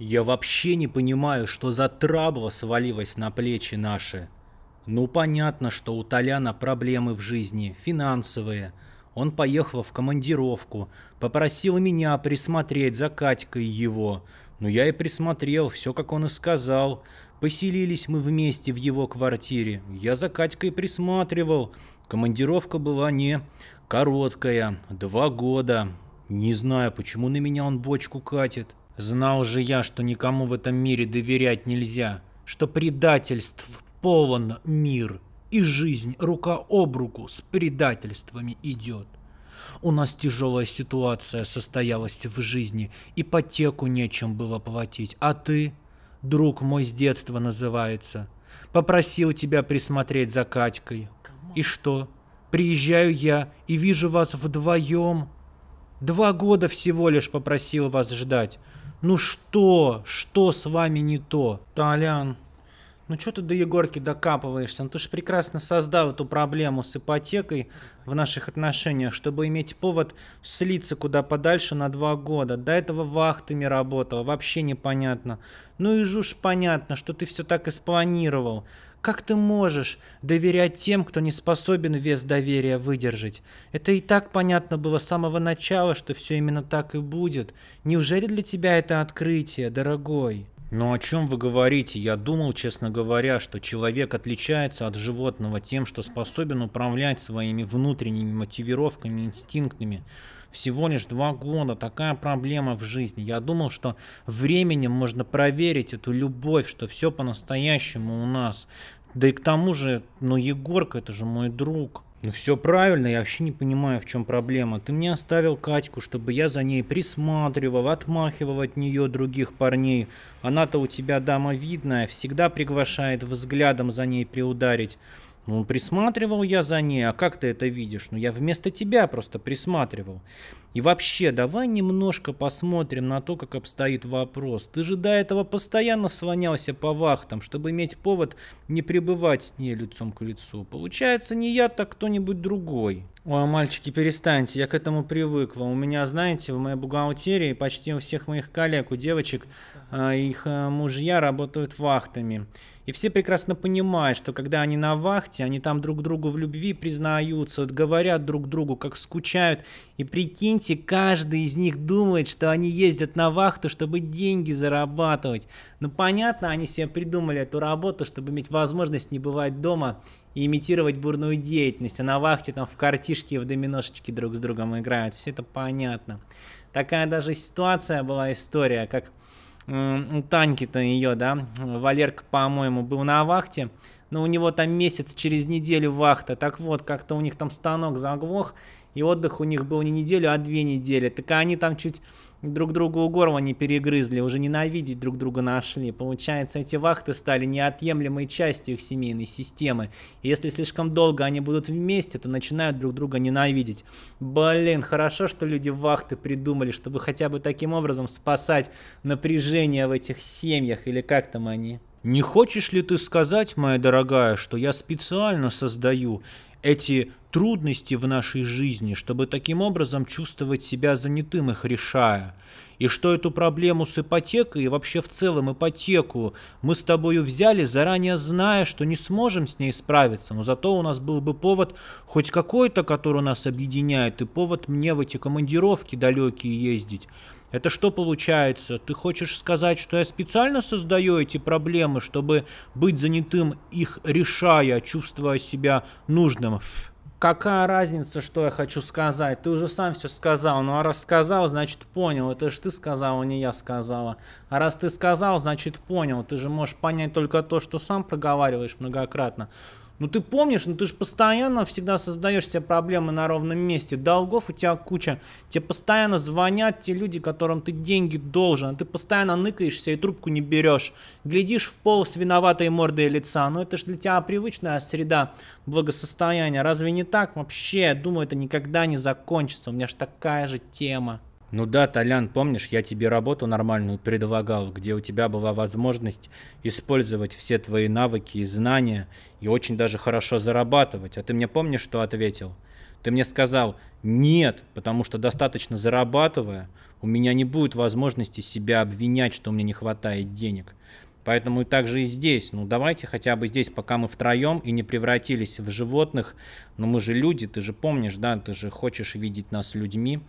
Я вообще не понимаю, что за трабла свалилось на плечи наши. Ну, понятно, что у Толяна проблемы в жизни, финансовые. Он поехал в командировку, попросил меня присмотреть за Катькой его. Ну, я и присмотрел, все как он и сказал. Поселились мы вместе в его квартире. Я за Катькой присматривал. Командировка была не короткая, два года. Не знаю, почему на меня он бочку катит. Знал же я, что никому в этом мире доверять нельзя, что предательств полон мир, и жизнь рука об руку с предательствами идет. У нас тяжелая ситуация состоялась в жизни, ипотеку нечем было платить, а ты, друг мой с детства называется, попросил тебя присмотреть за Катькой. И что? Приезжаю я и вижу вас вдвоем. Два года всего лишь попросил вас ждать. Ну что? Что с вами не то? Толян, ну что ты до Егорки докапываешься? Ну ты же прекрасно создал эту проблему с ипотекой в наших отношениях, чтобы иметь повод слиться куда подальше на два года. До этого вахтами работал, вообще непонятно. Ну и жуж понятно, что ты все так и спланировал. Как ты можешь доверять тем, кто не способен вес доверия выдержать? Это и так понятно было с самого начала, что все именно так и будет. Неужели для тебя это открытие, дорогой? Но о чем вы говорите? Я думал, честно говоря, что человек отличается от животного тем, что способен управлять своими внутренними мотивировками, инстинктами. Всего лишь два года. Такая проблема в жизни. Я думал, что временем можно проверить эту любовь, что все по-настоящему у нас. Да и к тому же, ну, Егорка, это же мой друг. Ну все правильно, я вообще не понимаю, в чем проблема. Ты мне оставил Катьку, чтобы я за ней присматривал, отмахивал от нее других парней. Она-то у тебя дама видная, всегда приглашает взглядом за ней приударить. Ну, присматривал я за ней, а как ты это видишь? Ну, я вместо тебя просто присматривал. И вообще, давай немножко посмотрим на то, как обстоит вопрос. Ты же до этого постоянно слонялся по вахтам, чтобы иметь повод не пребывать с ней лицом к лицу. Получается, не я, так кто-нибудь другой. О, мальчики, перестаньте, я к этому привыкла. У меня, знаете, в моей бухгалтерии почти у всех моих коллег, у девочек, а, их а, мужья работают вахтами. И все прекрасно понимают, что когда они на вахте, они там друг другу в любви признаются, вот говорят друг другу, как скучают. И прикинь, моменте каждый из них думает, что они ездят на вахту, чтобы деньги зарабатывать. Ну понятно, они себе придумали эту работу, чтобы иметь возможность не бывать дома и имитировать бурную деятельность, а на вахте там в картишке, и в доминошечке друг с другом играют. Все это понятно. Такая даже ситуация была, история, как у Таньки-то ее, да, Валерка, по-моему, был на вахте, но у него там месяц через неделю вахта. Так вот, как-то у них там станок заглох, и отдых у них был не неделю, а две недели. Так они там чуть друг другу у не перегрызли, уже ненавидеть друг друга нашли. Получается, эти вахты стали неотъемлемой частью их семейной системы. И если слишком долго они будут вместе, то начинают друг друга ненавидеть. Блин, хорошо, что люди вахты придумали, чтобы хотя бы таким образом спасать напряжение в этих семьях, или как там они. Не хочешь ли ты сказать, моя дорогая, что я специально создаю эти трудности в нашей жизни, чтобы таким образом чувствовать себя занятым, их решая. И что эту проблему с ипотекой и вообще в целом ипотеку мы с тобою взяли, заранее зная, что не сможем с ней справиться, но зато у нас был бы повод хоть какой-то, который нас объединяет, и повод мне в эти командировки далекие ездить. Это что получается? Ты хочешь сказать, что я специально создаю эти проблемы, чтобы быть занятым их решая, чувствуя себя нужным? Какая разница, что я хочу сказать? Ты уже сам все сказал. Ну а раз сказал, значит понял. Это же ты сказал, а не я сказала. А раз ты сказал, значит понял. Ты же можешь понять только то, что сам проговариваешь многократно. Ну ты помнишь, ну ты же постоянно всегда создаешь себе проблемы на ровном месте. Долгов у тебя куча. Тебе постоянно звонят те люди, которым ты деньги должен. Ты постоянно ныкаешься и трубку не берешь. Глядишь в пол с виноватой мордой лица. Ну это же для тебя привычная среда благосостояния. Разве не так? Вообще, думаю, это никогда не закончится. У меня же такая же тема. Ну да, Толян, помнишь, я тебе работу нормальную предлагал, где у тебя была возможность использовать все твои навыки и знания и очень даже хорошо зарабатывать. А ты мне помнишь, что ответил? Ты мне сказал, нет, потому что достаточно зарабатывая, у меня не будет возможности себя обвинять, что у меня не хватает денег. Поэтому и также и здесь. Ну, давайте хотя бы здесь, пока мы втроем и не превратились в животных. Но мы же люди, ты же помнишь, да? Ты же хочешь видеть нас людьми.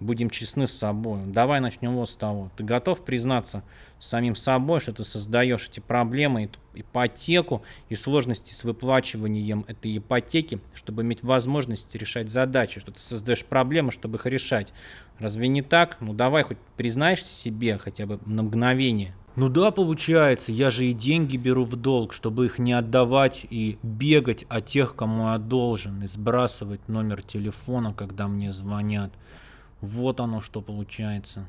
Будем честны с собой. Давай начнем вот с того. Ты готов признаться самим собой, что ты создаешь эти проблемы, эту ипотеку и сложности с выплачиванием этой ипотеки, чтобы иметь возможность решать задачи, что ты создаешь проблемы, чтобы их решать. Разве не так? Ну давай хоть признаешься себе хотя бы на мгновение. Ну да, получается, я же и деньги беру в долг, чтобы их не отдавать и бегать от а тех, кому я должен, и сбрасывать номер телефона, когда мне звонят. Вот оно что получается.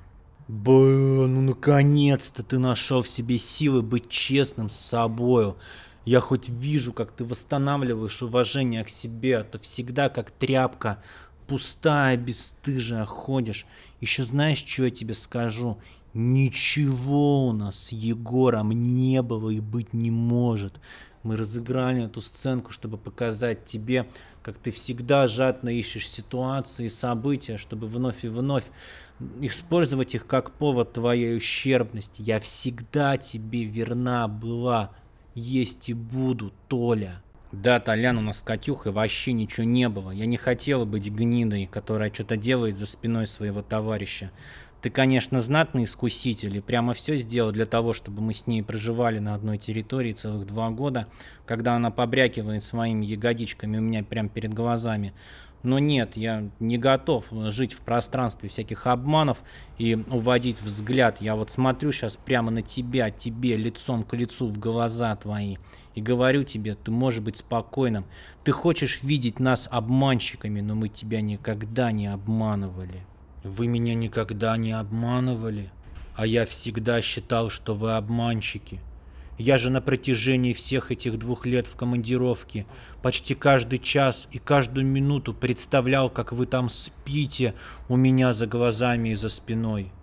Блин, ну наконец-то ты нашел в себе силы быть честным с собою. Я хоть вижу, как ты восстанавливаешь уважение к себе, а то всегда как тряпка пустая, бесстыжая ходишь. Еще знаешь, что я тебе скажу? Ничего у нас с Егором не было и быть не может. Мы разыграли эту сценку, чтобы показать тебе, как ты всегда жадно ищешь ситуации и события, чтобы вновь и вновь использовать их как повод твоей ущербности. Я всегда тебе верна была, есть и буду, Толя. Да, Толян, у нас с Катюхой вообще ничего не было. Я не хотела быть гнидой, которая что-то делает за спиной своего товарища. Ты, конечно, знатный искуситель и прямо все сделал для того, чтобы мы с ней проживали на одной территории целых два года, когда она побрякивает своими ягодичками у меня прямо перед глазами. Но нет, я не готов жить в пространстве всяких обманов и уводить взгляд. Я вот смотрю сейчас прямо на тебя, тебе лицом к лицу в глаза твои. И говорю тебе, ты можешь быть спокойным. Ты хочешь видеть нас обманщиками, но мы тебя никогда не обманывали. Вы меня никогда не обманывали, а я всегда считал, что вы обманщики. Я же на протяжении всех этих двух лет в командировке почти каждый час и каждую минуту представлял, как вы там спите у меня за глазами и за спиной.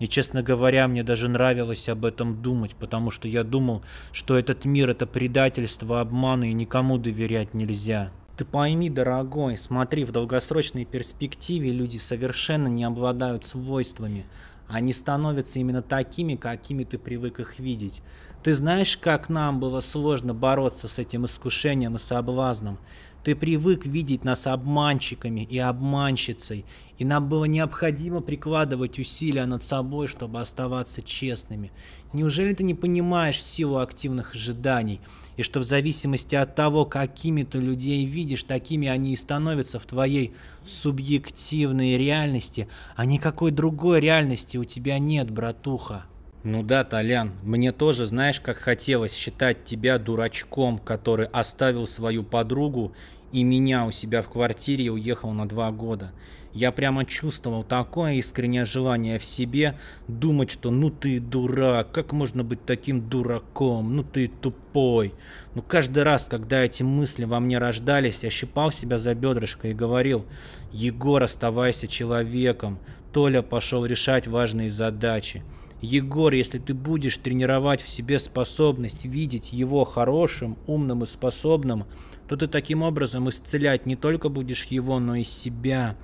И, честно говоря, мне даже нравилось об этом думать, потому что я думал, что этот мир — это предательство, обманы, и никому доверять нельзя. Ты пойми, дорогой, смотри, в долгосрочной перспективе люди совершенно не обладают свойствами. Они становятся именно такими, какими ты привык их видеть. Ты знаешь, как нам было сложно бороться с этим искушением и соблазном? Ты привык видеть нас обманщиками и обманщицей, и нам было необходимо прикладывать усилия над собой, чтобы оставаться честными. Неужели ты не понимаешь силу активных ожиданий? и что в зависимости от того, какими ты людей видишь, такими они и становятся в твоей субъективной реальности, а никакой другой реальности у тебя нет, братуха. Ну да, Толян, мне тоже, знаешь, как хотелось считать тебя дурачком, который оставил свою подругу и меня у себя в квартире и уехал на два года. Я прямо чувствовал такое искреннее желание в себе думать, что ну ты дурак, как можно быть таким дураком, ну ты тупой. Но каждый раз, когда эти мысли во мне рождались, я щипал себя за бедрышко и говорил, Егор, оставайся человеком, Толя пошел решать важные задачи. Егор, если ты будешь тренировать в себе способность видеть его хорошим, умным и способным, то ты таким образом исцелять не только будешь его, но и себя.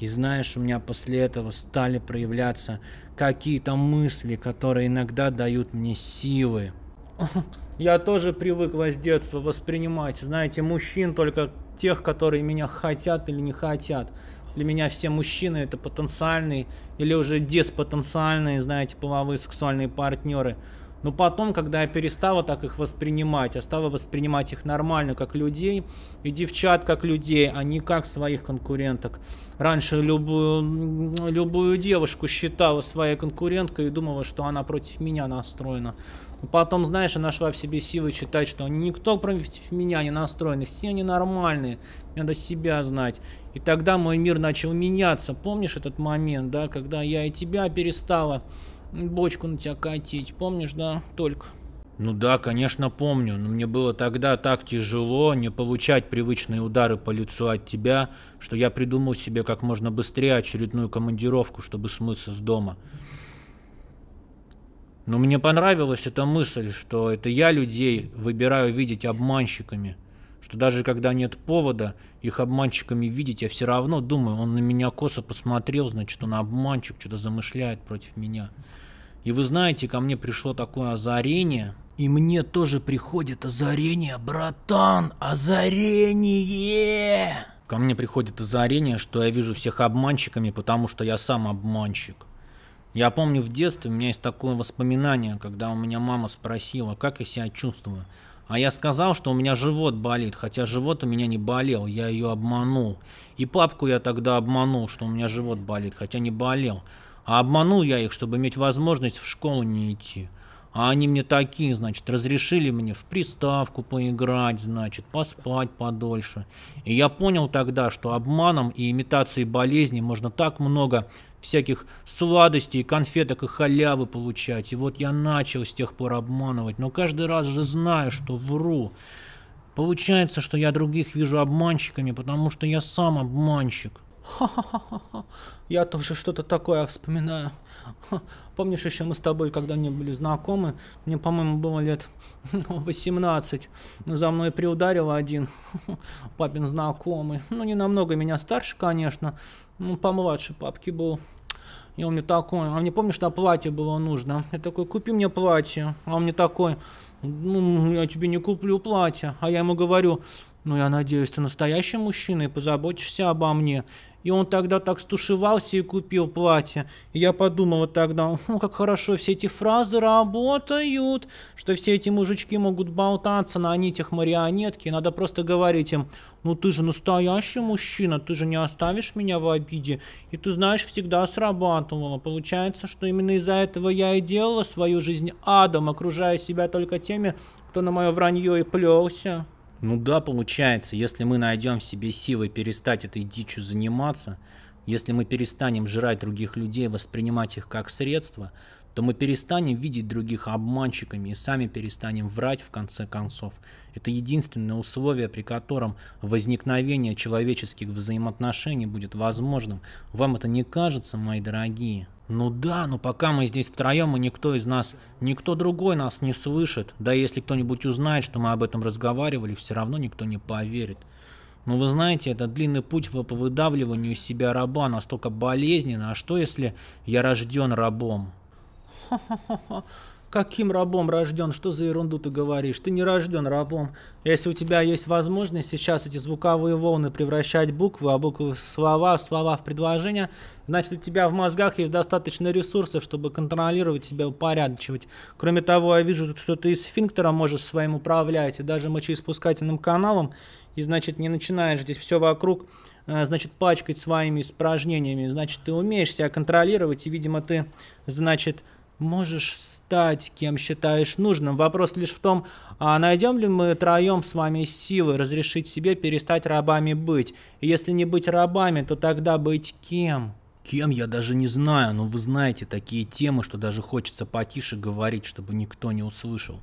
И знаешь, у меня после этого стали проявляться какие-то мысли, которые иногда дают мне силы. Я тоже привык с детства воспринимать, знаете, мужчин только тех, которые меня хотят или не хотят. Для меня все мужчины это потенциальные или уже деспотенциальные, знаете, половые сексуальные партнеры – но потом, когда я перестала так их воспринимать, я а стала воспринимать их нормально, как людей, и девчат как людей, а не как своих конкуренток. Раньше любую, любую девушку считала своей конкуренткой и думала, что она против меня настроена. Но потом, знаешь, я нашла в себе силы считать, что никто против меня не настроен, все они нормальные, надо себя знать. И тогда мой мир начал меняться. Помнишь этот момент, да, когда я и тебя перестала бочку на тебя катить. Помнишь, да? Только. Ну да, конечно, помню, но мне было тогда так тяжело не получать привычные удары по лицу от тебя, что я придумал себе как можно быстрее очередную командировку, чтобы смыться с дома. Но мне понравилась эта мысль, что это я людей выбираю видеть обманщиками – что даже когда нет повода их обманщиками видеть, я все равно думаю, он на меня косо посмотрел, значит, он обманщик, что-то замышляет против меня. И вы знаете, ко мне пришло такое озарение, и мне тоже приходит озарение, братан, озарение! Ко мне приходит озарение, что я вижу всех обманщиками, потому что я сам обманщик. Я помню в детстве, у меня есть такое воспоминание, когда у меня мама спросила, как я себя чувствую. А я сказал, что у меня живот болит, хотя живот у меня не болел, я ее обманул. И папку я тогда обманул, что у меня живот болит, хотя не болел. А обманул я их, чтобы иметь возможность в школу не идти. А они мне такие, значит, разрешили мне в приставку поиграть, значит, поспать подольше. И я понял тогда, что обманом и имитацией болезни можно так много всяких сладостей, конфеток и халявы получать. И вот я начал с тех пор обманывать, но каждый раз же знаю, что вру. Получается, что я других вижу обманщиками, потому что я сам обманщик. Ха-ха-ха, я тоже что-то такое вспоминаю. Помнишь, еще мы с тобой, когда не были знакомы, мне, по-моему, было лет 18, ну, за мной приударил один папин знакомый. Ну, не намного меня старше, конечно, ну, помладше папки был. И он мне такой, а мне помнишь, что платье было нужно? Я такой, купи мне платье. А он мне такой, ну, я тебе не куплю платье. А я ему говорю, ну, я надеюсь, ты настоящий мужчина и позаботишься обо мне. И он тогда так стушевался и купил платье. И я подумала тогда, ну как хорошо все эти фразы работают, что все эти мужички могут болтаться на нитях марионетки. Надо просто говорить им, ну ты же настоящий мужчина, ты же не оставишь меня в обиде. И ты знаешь, всегда срабатывало. Получается, что именно из-за этого я и делала свою жизнь адом, окружая себя только теми, кто на мое вранье и плелся. Ну да, получается, если мы найдем в себе силы перестать этой дичью заниматься, если мы перестанем жрать других людей, воспринимать их как средство, то мы перестанем видеть других обманщиками и сами перестанем врать в конце концов. Это единственное условие, при котором возникновение человеческих взаимоотношений будет возможным. Вам это не кажется, мои дорогие? Ну да, но пока мы здесь втроем, и никто из нас, никто другой нас не слышит. Да если кто-нибудь узнает, что мы об этом разговаривали, все равно никто не поверит. Но вы знаете, это длинный путь по выдавливанию из себя раба настолько болезненно, а что если я рожден рабом? Каким рабом рожден? Что за ерунду ты говоришь? Ты не рожден рабом. Если у тебя есть возможность сейчас эти звуковые волны превращать буквы, а буквы в слова, в слова в предложения, значит у тебя в мозгах есть достаточно ресурсов, чтобы контролировать себя, упорядочивать. Кроме того, я вижу, что ты из сфинктера можешь своим управлять, и даже мочеиспускательным каналом, и значит не начинаешь здесь все вокруг э, значит, пачкать своими испражнениями, значит, ты умеешь себя контролировать, и, видимо, ты, значит, можешь стать, кем считаешь нужным. Вопрос лишь в том, а найдем ли мы троем с вами силы разрешить себе перестать рабами быть? И если не быть рабами, то тогда быть кем? Кем, я даже не знаю, но вы знаете такие темы, что даже хочется потише говорить, чтобы никто не услышал.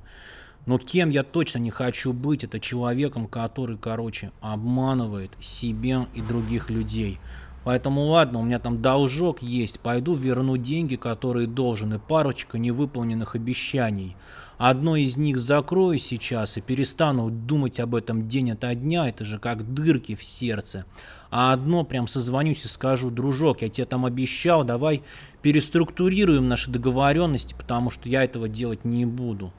Но кем я точно не хочу быть, это человеком, который, короче, обманывает себя и других людей. Поэтому ладно, у меня там должок есть, пойду верну деньги, которые должен, и парочка невыполненных обещаний. Одно из них закрою сейчас и перестану думать об этом день ото дня, это же как дырки в сердце. А одно прям созвонюсь и скажу, дружок, я тебе там обещал, давай переструктурируем наши договоренности, потому что я этого делать не буду.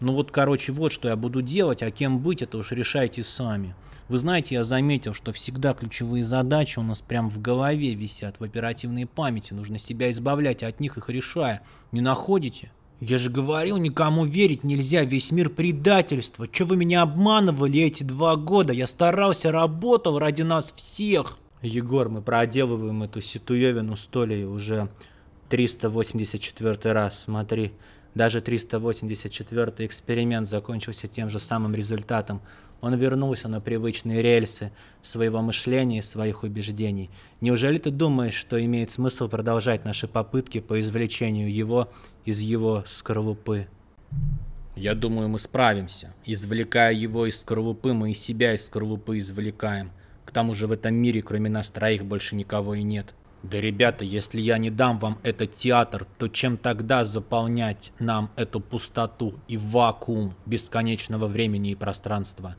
Ну вот, короче, вот что я буду делать, а кем быть, это уж решайте сами. Вы знаете, я заметил, что всегда ключевые задачи у нас прям в голове висят, в оперативной памяти. Нужно себя избавлять от них, их решая. Не находите? Я же говорил, никому верить нельзя, весь мир предательство. Че вы меня обманывали эти два года? Я старался, работал ради нас всех. Егор, мы проделываем эту ситуевину с уже 384 раз, смотри. Даже 384 эксперимент закончился тем же самым результатом. Он вернулся на привычные рельсы своего мышления и своих убеждений. Неужели ты думаешь, что имеет смысл продолжать наши попытки по извлечению его из его скорлупы? Я думаю, мы справимся. Извлекая его из скорлупы, мы и себя из скорлупы извлекаем. К тому же в этом мире, кроме нас троих, больше никого и нет. Да, ребята, если я не дам вам этот театр, то чем тогда заполнять нам эту пустоту и вакуум бесконечного времени и пространства?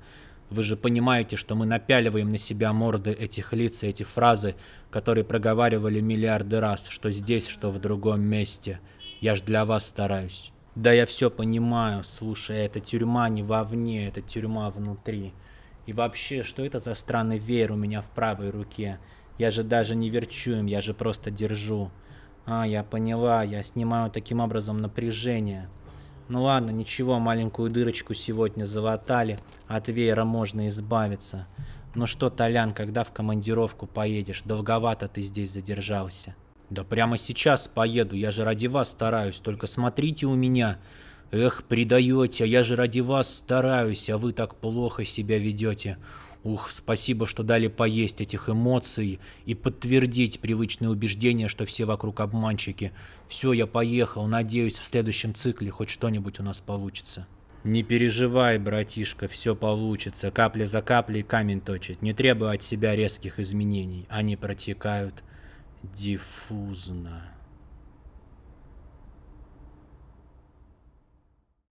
Вы же понимаете, что мы напяливаем на себя морды этих лиц и эти фразы, которые проговаривали миллиарды раз, что здесь, что в другом месте. Я ж для вас стараюсь. Да я все понимаю, слушай, это тюрьма не вовне, это тюрьма внутри. И вообще, что это за странный веер у меня в правой руке? Я же даже не верчу им, я же просто держу. А, я поняла, я снимаю таким образом напряжение. Ну ладно, ничего, маленькую дырочку сегодня залатали, от веера можно избавиться. Ну что, Толян, когда в командировку поедешь? Долговато ты здесь задержался. Да прямо сейчас поеду, я же ради вас стараюсь, только смотрите у меня. Эх, предаете, а я же ради вас стараюсь, а вы так плохо себя ведете. Ух, спасибо, что дали поесть этих эмоций и подтвердить привычные убеждения, что все вокруг обманщики. Все, я поехал, надеюсь, в следующем цикле хоть что-нибудь у нас получится. Не переживай, братишка, все получится. Капля за каплей камень точит. Не требуй от себя резких изменений. Они протекают диффузно.